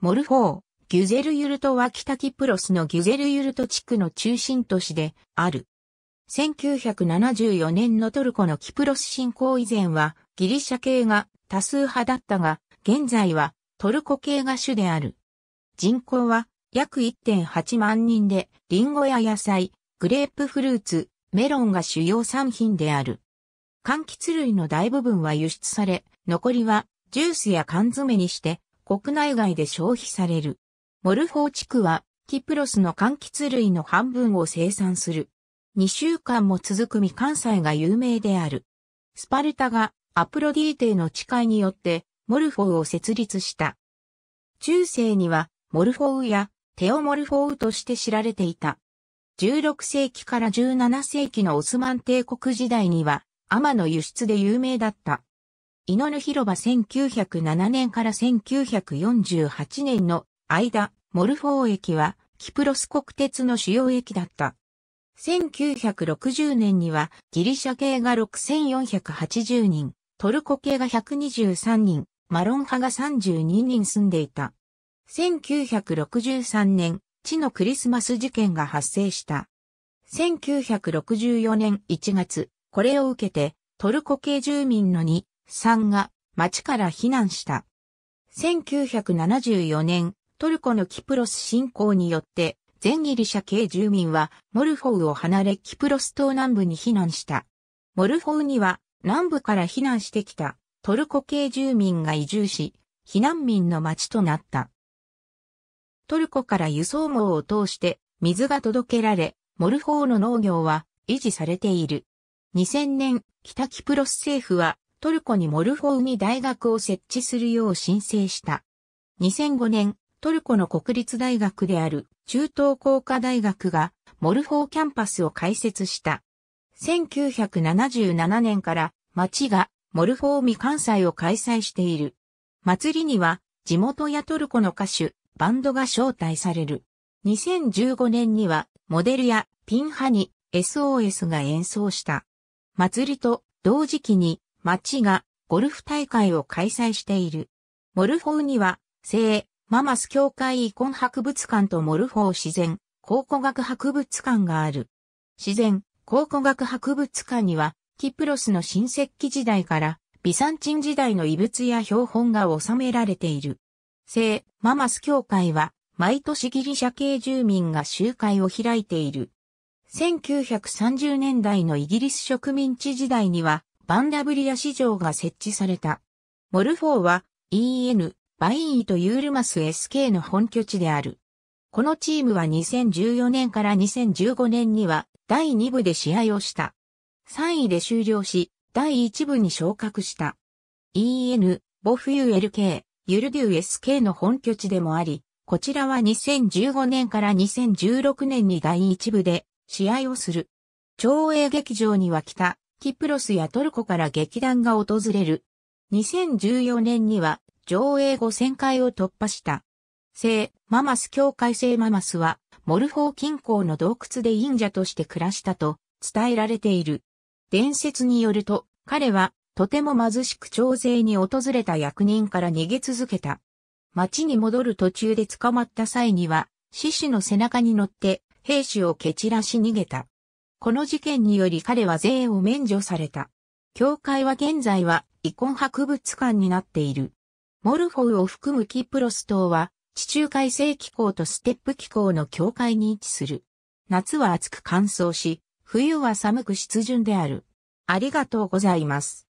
モルフォー、ギュゼルユルトは北キプロスのギュゼルユルト地区の中心都市である。1974年のトルコのキプロス侵攻以前はギリシャ系が多数派だったが、現在はトルコ系が主である。人口は約1.8万人で、リンゴや野菜、グレープフルーツ、メロンが主要産品である。柑橘類の大部分は輸出され、残りはジュースや缶詰にして国内外で消費される。モルフォー地区は、キプロスの柑橘類の半分を生産する。2週間も続く未完祭が有名である。スパルタがアプロディーテの誓いによってモルフォーを設立した。中世にはモルフォーやテオモルフォーとして知られていた。16世紀から17世紀のオスマン帝国時代には、アマの輸出で有名だった。ノる広場1907年から1948年の間、モルフォー駅はキプロス国鉄の主要駅だった。1960年にはギリシャ系が6480人、トルコ系が123人、マロン派が32人住んでいた。1963年、地のクリスマス事件が発生した。1964年1月、これを受けてトルコ系住民の2、んが町から避難した。1974年、トルコのキプロス侵攻によって、全ギリシャ系住民はモルフォウを離れキプロス島南部に避難した。モルフォウには南部から避難してきたトルコ系住民が移住し、避難民の町となった。トルコから輸送網を通して水が届けられ、モルフォウの農業は維持されている。2000年、北キプロス政府はトルコにモルフォウミ大学を設置するよう申請した。2005年、トルコの国立大学である中東工科大学がモルフォーキャンパスを開設した。1977年から町がモルフォーミ関西を開催している。祭りには地元やトルコの歌手、バンドが招待される。2015年にはモデルやピンハに SOS が演奏した。祭りと同時期に町がゴルフ大会を開催している。モルフォーには、聖、ママス教会遺恨博物館とモルフォー自然、考古学博物館がある。自然、考古学博物館には、キプロスの新石器時代から、ビサンチン時代の遺物や標本が収められている。聖、ママス教会は、毎年ギリシャ系住民が集会を開いている。1930年代のイギリス植民地時代には、バンダブリア市場が設置された。モルフォーは EN、バインイとユールマス SK の本拠地である。このチームは2014年から2015年には第2部で試合をした。3位で終了し、第1部に昇格した。EN、ボフユー LK、ユルデュー SK の本拠地でもあり、こちらは2015年から2016年に第1部で試合をする。超英劇場にはた。キプロスやトルコから劇団が訪れる。2014年には上映後0 0 0回を突破した。聖ママス教会聖ママスはモルフォー近郊の洞窟で忍者として暮らしたと伝えられている。伝説によると彼はとても貧しく徴税に訪れた役人から逃げ続けた。町に戻る途中で捕まった際には獅子の背中に乗って兵士を蹴散らし逃げた。この事件により彼は税を免除された。教会は現在は遺恨博物館になっている。モルフォウを含むキプロス島は地中海性気候とステップ気候の境界に位置する。夏は暑く乾燥し、冬は寒く湿潤である。ありがとうございます。